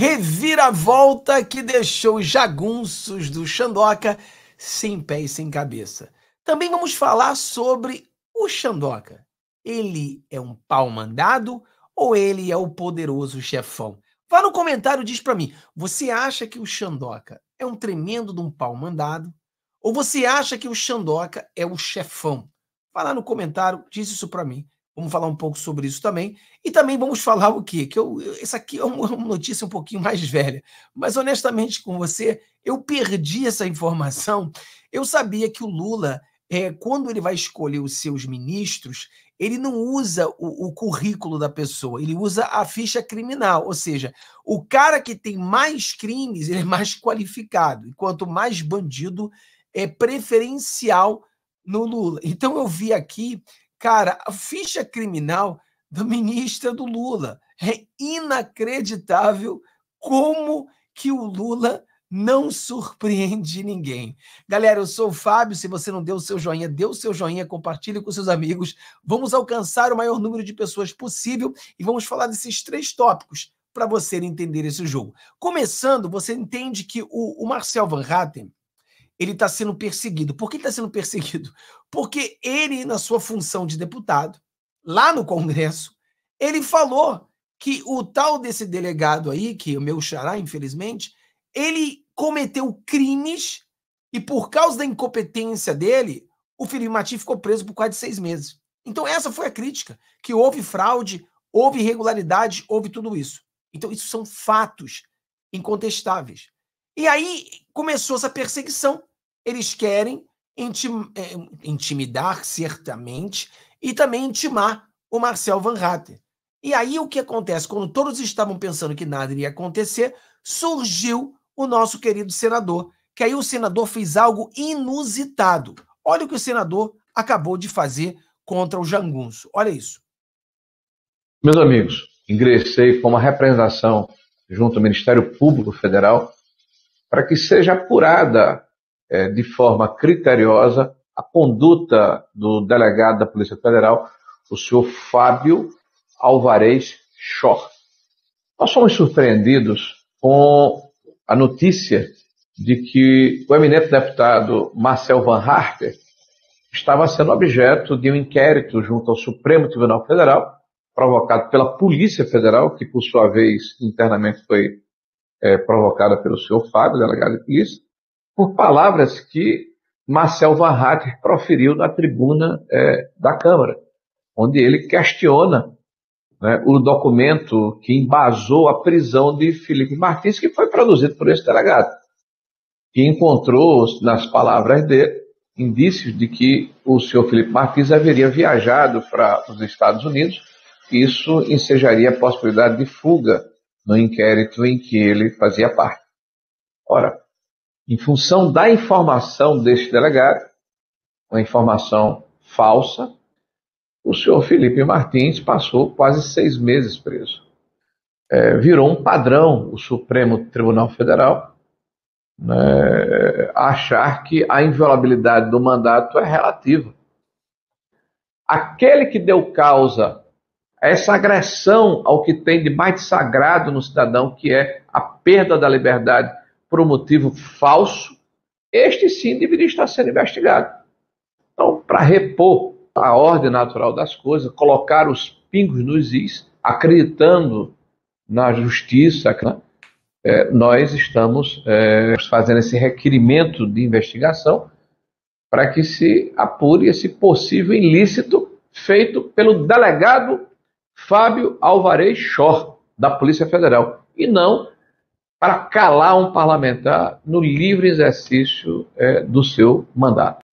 reviravolta que deixou os jagunços do Xandoca sem pé e sem cabeça. Também vamos falar sobre o Xandoca. Ele é um pau mandado ou ele é o poderoso chefão? Vá no comentário e diz para mim, você acha que o Xandoca é um tremendo de um pau mandado? Ou você acha que o Xandoca é o chefão? Vá lá no comentário, diz isso para mim. Vamos falar um pouco sobre isso também. E também vamos falar o quê? Que eu, essa aqui é uma notícia um pouquinho mais velha. Mas honestamente com você, eu perdi essa informação. Eu sabia que o Lula, é, quando ele vai escolher os seus ministros, ele não usa o, o currículo da pessoa, ele usa a ficha criminal. Ou seja, o cara que tem mais crimes, ele é mais qualificado. E quanto mais bandido, é preferencial no Lula. Então eu vi aqui Cara, a ficha criminal da ministra do Lula. É inacreditável como que o Lula não surpreende ninguém. Galera, eu sou o Fábio. Se você não deu o seu joinha, dê o seu joinha, compartilhe com seus amigos. Vamos alcançar o maior número de pessoas possível e vamos falar desses três tópicos para você entender esse jogo. Começando, você entende que o, o Marcel Van Hatten, ele está sendo perseguido. Por que está sendo perseguido? Porque ele, na sua função de deputado, lá no Congresso, ele falou que o tal desse delegado aí, que é o meu xará, infelizmente, ele cometeu crimes e por causa da incompetência dele, o Felipe Mati ficou preso por quase seis meses. Então essa foi a crítica, que houve fraude, houve irregularidade, houve tudo isso. Então isso são fatos incontestáveis. E aí começou essa perseguição eles querem intim, é, eh, intimidar, certamente, e também intimar o Marcel Van Hatter. E aí o que acontece? Quando todos estavam pensando que nada iria acontecer, surgiu o nosso querido senador, que aí o senador fez algo inusitado. Olha o que o senador acabou de fazer contra o Jangunço. Olha isso. Meus amigos, ingressei com uma representação junto ao Ministério Público Federal para que seja apurada é, de forma criteriosa a conduta do delegado da Polícia Federal, o senhor Fábio Alvarez Schor. Nós somos surpreendidos com a notícia de que o eminente deputado Marcel Van Harper estava sendo objeto de um inquérito junto ao Supremo Tribunal Federal, provocado pela Polícia Federal, que por sua vez internamente foi é, provocada pelo senhor Fábio, delegado de polícia, por palavras que Marcel Van Hacker proferiu na tribuna é, da Câmara, onde ele questiona né, o documento que embasou a prisão de Felipe Martins, que foi produzido por esse delegado, que encontrou, nas palavras dele, indícios de que o senhor Felipe Martins haveria viajado para os Estados Unidos, e isso ensejaria a possibilidade de fuga no inquérito em que ele fazia parte. Ora, em função da informação deste delegado, uma informação falsa, o senhor Felipe Martins passou quase seis meses preso. É, virou um padrão o Supremo Tribunal Federal né, achar que a inviolabilidade do mandato é relativa. Aquele que deu causa a essa agressão ao que tem de mais sagrado no cidadão, que é a perda da liberdade por um motivo falso, este sim deveria estar sendo investigado. Então, para repor a ordem natural das coisas, colocar os pingos nos is, acreditando na justiça, né, é, nós estamos é, fazendo esse requerimento de investigação para que se apure esse possível ilícito feito pelo delegado Fábio Alvarez Chor, da Polícia Federal, e não para calar um parlamentar no livre exercício é, do seu mandato.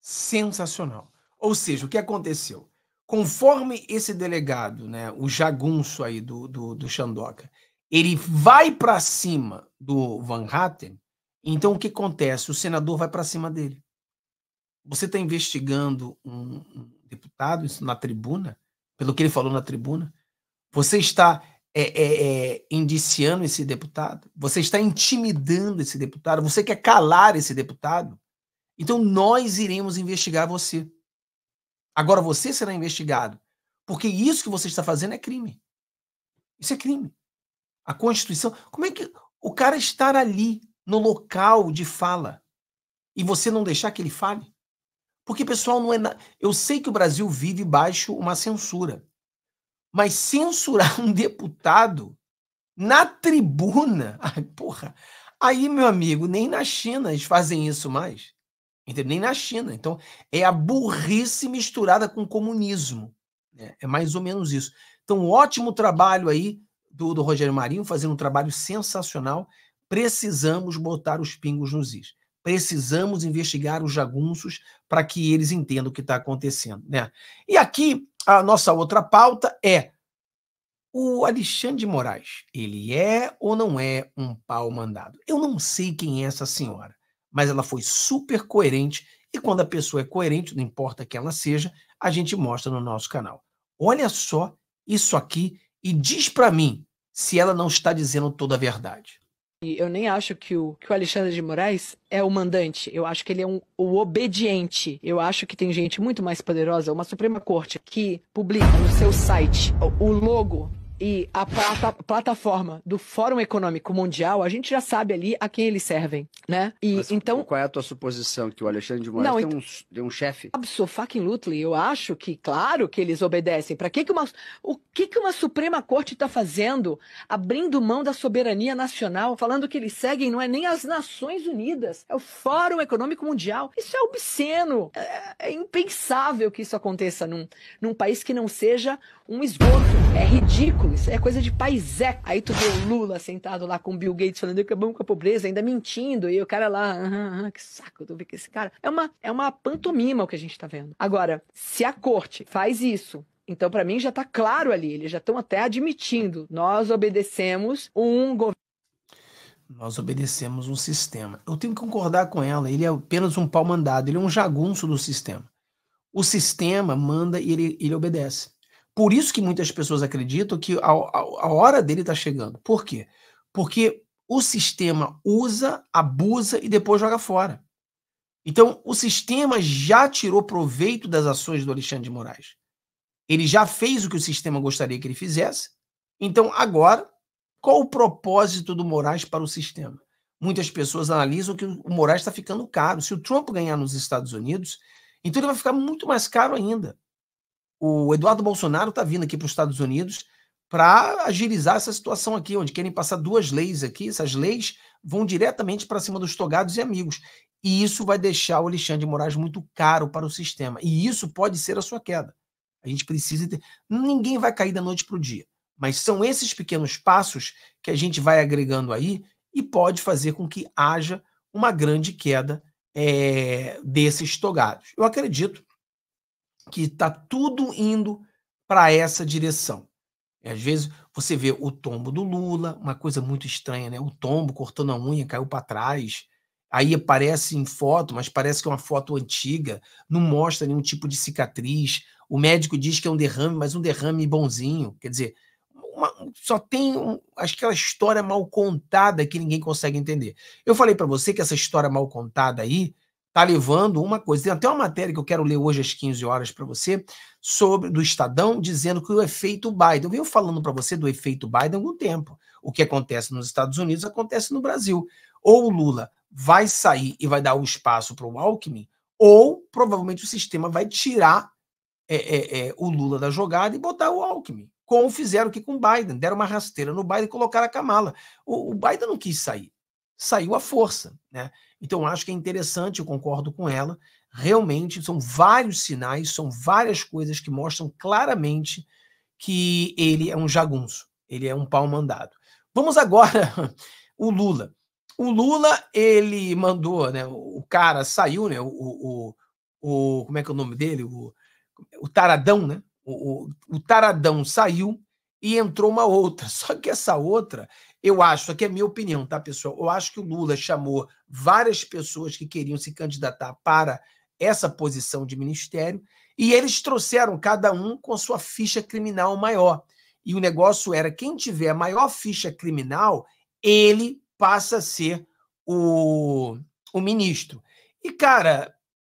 Sensacional. Ou seja, o que aconteceu? Conforme esse delegado, né, o jagunço aí do, do, do Xandoca, ele vai para cima do Van Hatten, então o que acontece? O senador vai para cima dele. Você está investigando um, deputado isso na tribuna, pelo que ele falou na tribuna, você está é, é, é, indiciando esse deputado? Você está intimidando esse deputado? Você quer calar esse deputado? Então nós iremos investigar você. Agora você será investigado. Porque isso que você está fazendo é crime. Isso é crime. A Constituição. Como é que o cara estar ali, no local de fala, e você não deixar que ele fale? Porque, pessoal, não é. Na... Eu sei que o Brasil vive baixo uma censura. Mas censurar um deputado na tribuna, ai, porra, aí, meu amigo, nem na China eles fazem isso mais. Entendeu? Nem na China. Então, é a burrice misturada com o comunismo. Né? É mais ou menos isso. Então, ótimo trabalho aí do, do Rogério Marinho, fazendo um trabalho sensacional. Precisamos botar os pingos nos is. Precisamos investigar os jagunços para que eles entendam o que está acontecendo. Né? E aqui a nossa outra pauta é o Alexandre de Moraes. Ele é ou não é um pau mandado? Eu não sei quem é essa senhora, mas ela foi super coerente e quando a pessoa é coerente, não importa que ela seja, a gente mostra no nosso canal. Olha só isso aqui e diz para mim se ela não está dizendo toda a verdade. E eu nem acho que o, que o Alexandre de Moraes é o mandante. Eu acho que ele é um, o obediente. Eu acho que tem gente muito mais poderosa, uma Suprema Corte, que publica no seu site o logo e a plata, plataforma do Fórum Econômico Mundial, a gente já sabe ali a quem eles servem, né? E Mas, então qual é a tua suposição que o Alexandre de Moraes não, tem, um, tem um chefe? Absolutamente Lutli, eu acho que claro que eles obedecem. Para que que uma o que que uma Suprema Corte está fazendo, abrindo mão da soberania nacional, falando que eles seguem não é nem as Nações Unidas, é o Fórum Econômico Mundial. Isso é obsceno, é, é impensável que isso aconteça num num país que não seja um esgoto. É ridículo, isso é coisa de paisé. Aí tu vê o Lula sentado lá com o Bill Gates falando que acabamos com a pobreza, ainda mentindo, e o cara lá, ah, ah, que saco, tu vê que esse cara. É uma, é uma pantomima o que a gente tá vendo. Agora, se a corte faz isso então, para mim, já está claro ali, eles já estão até admitindo. Nós obedecemos um governo. Nós obedecemos um sistema. Eu tenho que concordar com ela, ele é apenas um pau mandado, ele é um jagunço do sistema. O sistema manda e ele, ele obedece. Por isso que muitas pessoas acreditam que a, a, a hora dele está chegando. Por quê? Porque o sistema usa, abusa e depois joga fora. Então, o sistema já tirou proveito das ações do Alexandre de Moraes. Ele já fez o que o sistema gostaria que ele fizesse. Então, agora, qual o propósito do Moraes para o sistema? Muitas pessoas analisam que o Moraes está ficando caro. Se o Trump ganhar nos Estados Unidos, então ele vai ficar muito mais caro ainda. O Eduardo Bolsonaro está vindo aqui para os Estados Unidos para agilizar essa situação aqui, onde querem passar duas leis aqui. Essas leis vão diretamente para cima dos togados e amigos. E isso vai deixar o Alexandre de Moraes muito caro para o sistema. E isso pode ser a sua queda. A gente precisa ter. Ninguém vai cair da noite para o dia. Mas são esses pequenos passos que a gente vai agregando aí e pode fazer com que haja uma grande queda é, desses togados. Eu acredito que está tudo indo para essa direção. E às vezes você vê o tombo do Lula, uma coisa muito estranha, né? O tombo cortando a unha, caiu para trás. Aí aparece em foto, mas parece que é uma foto antiga, não mostra nenhum tipo de cicatriz. O médico diz que é um derrame, mas um derrame bonzinho. Quer dizer, uma, só tem um, aquela é história mal contada que ninguém consegue entender. Eu falei para você que essa história mal contada aí está levando uma coisa. Tem até uma matéria que eu quero ler hoje às 15 horas para você, sobre do Estadão, dizendo que o efeito Biden. Eu venho falando para você do efeito Biden há algum tempo. O que acontece nos Estados Unidos acontece no Brasil. Ou o Lula vai sair e vai dar o espaço para o Alckmin, ou provavelmente o sistema vai tirar é, é, é, o Lula da jogada e botar o Alckmin. Como fizeram aqui com o Biden, deram uma rasteira no Biden e colocaram a Kamala. O, o Biden não quis sair, saiu à força. Né? Então, acho que é interessante, eu concordo com ela. Realmente, são vários sinais, são várias coisas que mostram claramente que ele é um jagunço, ele é um pau mandado. Vamos agora o Lula. O Lula, ele mandou, né? O cara saiu, né? O, o, o como é que é o nome dele? O, o Taradão, né? O, o, o Taradão saiu e entrou uma outra. Só que essa outra eu acho, aqui é a minha opinião, tá, pessoal? Eu acho que o Lula chamou várias pessoas que queriam se candidatar para essa posição de ministério e eles trouxeram cada um com sua ficha criminal maior. E o negócio era quem tiver a maior ficha criminal, ele passa a ser o, o ministro. E, cara,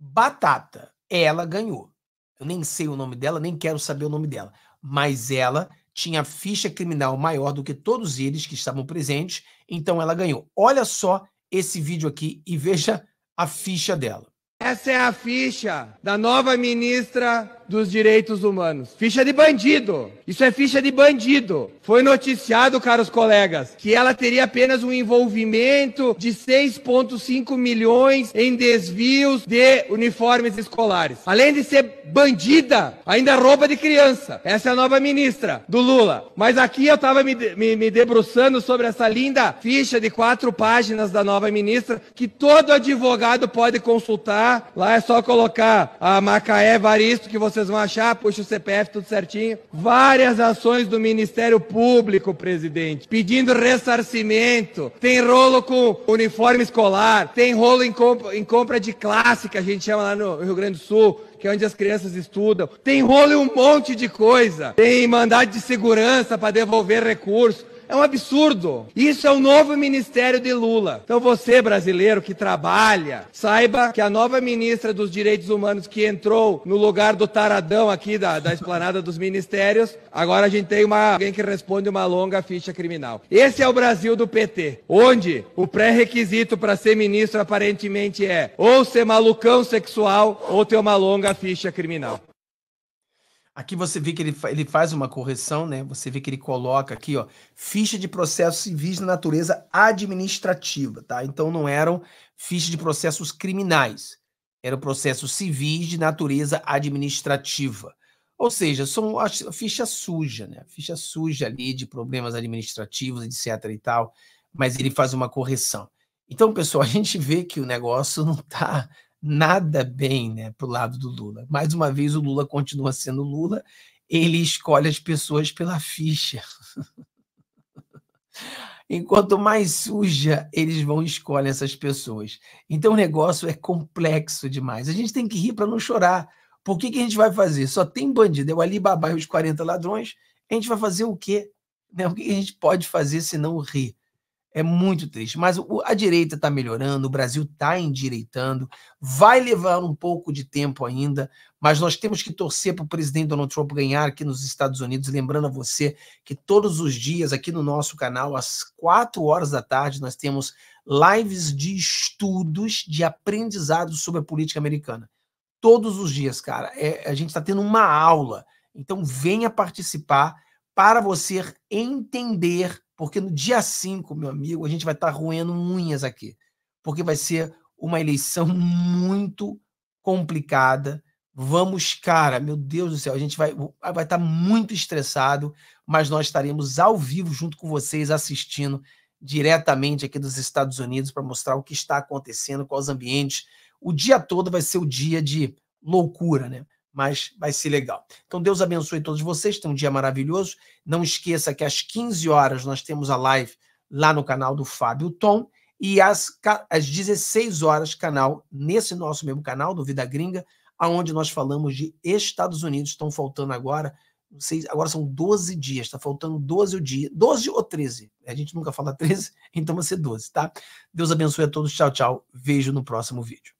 Batata, ela ganhou. Eu nem sei o nome dela, nem quero saber o nome dela, mas ela tinha ficha criminal maior do que todos eles que estavam presentes, então ela ganhou. Olha só esse vídeo aqui e veja a ficha dela. Essa é a ficha da nova ministra dos Direitos Humanos. Ficha de bandido. Isso é ficha de bandido. Foi noticiado, caros colegas, que ela teria apenas um envolvimento de 6,5 milhões em desvios de uniformes escolares. Além de ser bandida, ainda roupa de criança. Essa é a nova ministra do Lula. Mas aqui eu estava me, me, me debruçando sobre essa linda ficha de quatro páginas da nova ministra que todo advogado pode consultar Lá é só colocar a Macaé Varisto que vocês vão achar, puxa o CPF tudo certinho. Várias ações do Ministério Público, presidente, pedindo ressarcimento. Tem rolo com uniforme escolar, tem rolo em, comp em compra de classe, que a gente chama lá no Rio Grande do Sul que é onde as crianças estudam. Tem rolo e um monte de coisa. Tem mandado de segurança para devolver recursos. É um absurdo. Isso é o novo ministério de Lula. Então você, brasileiro que trabalha, saiba que a nova ministra dos Direitos Humanos que entrou no lugar do taradão aqui da, da esplanada dos ministérios, agora a gente tem uma, alguém que responde uma longa ficha criminal. Esse é o Brasil do PT, onde o pré-requisito para ser ministro aparentemente é ou ser malucão sexual ou ter uma longa ficha criminal. Aqui você vê que ele, ele faz uma correção, né? Você vê que ele coloca aqui, ó, ficha de processos civis de natureza administrativa, tá? Então não eram fichas de processos criminais, eram processos civis de natureza administrativa. Ou seja, são a ficha suja, né? Ficha suja ali de problemas administrativos, etc e tal, mas ele faz uma correção. Então, pessoal, a gente vê que o negócio não está nada bem né, para o lado do Lula. Mais uma vez, o Lula continua sendo Lula, ele escolhe as pessoas pela ficha. Enquanto mais suja, eles vão escolher essas pessoas. Então o negócio é complexo demais. A gente tem que rir para não chorar. Por que, que a gente vai fazer? Só tem bandido, eu é ali babai os 40 ladrões. A gente vai fazer o quê? Né? O que a gente pode fazer se não rir? É muito triste. Mas a direita está melhorando, o Brasil está endireitando, vai levar um pouco de tempo ainda, mas nós temos que torcer para o presidente Donald Trump ganhar aqui nos Estados Unidos. Lembrando a você que todos os dias aqui no nosso canal, às quatro horas da tarde, nós temos lives de estudos, de aprendizados sobre a política americana. Todos os dias, cara. É, a gente está tendo uma aula. Então venha participar para você entender porque no dia 5, meu amigo, a gente vai estar tá roendo unhas aqui. Porque vai ser uma eleição muito complicada. Vamos, cara, meu Deus do céu, a gente vai estar vai tá muito estressado, mas nós estaremos ao vivo junto com vocês, assistindo diretamente aqui dos Estados Unidos para mostrar o que está acontecendo, quais ambientes. O dia todo vai ser o dia de loucura, né? mas vai ser legal. Então Deus abençoe todos vocês, tenham um dia maravilhoso. Não esqueça que às 15 horas nós temos a live lá no canal do Fábio Tom e às, às 16 horas canal nesse nosso mesmo canal do Vida Gringa, aonde nós falamos de Estados Unidos, estão faltando agora Seis, agora são 12 dias, está faltando 12 o dia, 12 ou 13. A gente nunca fala 13, então vai ser 12, tá? Deus abençoe a todos. Tchau, tchau. Vejo no próximo vídeo.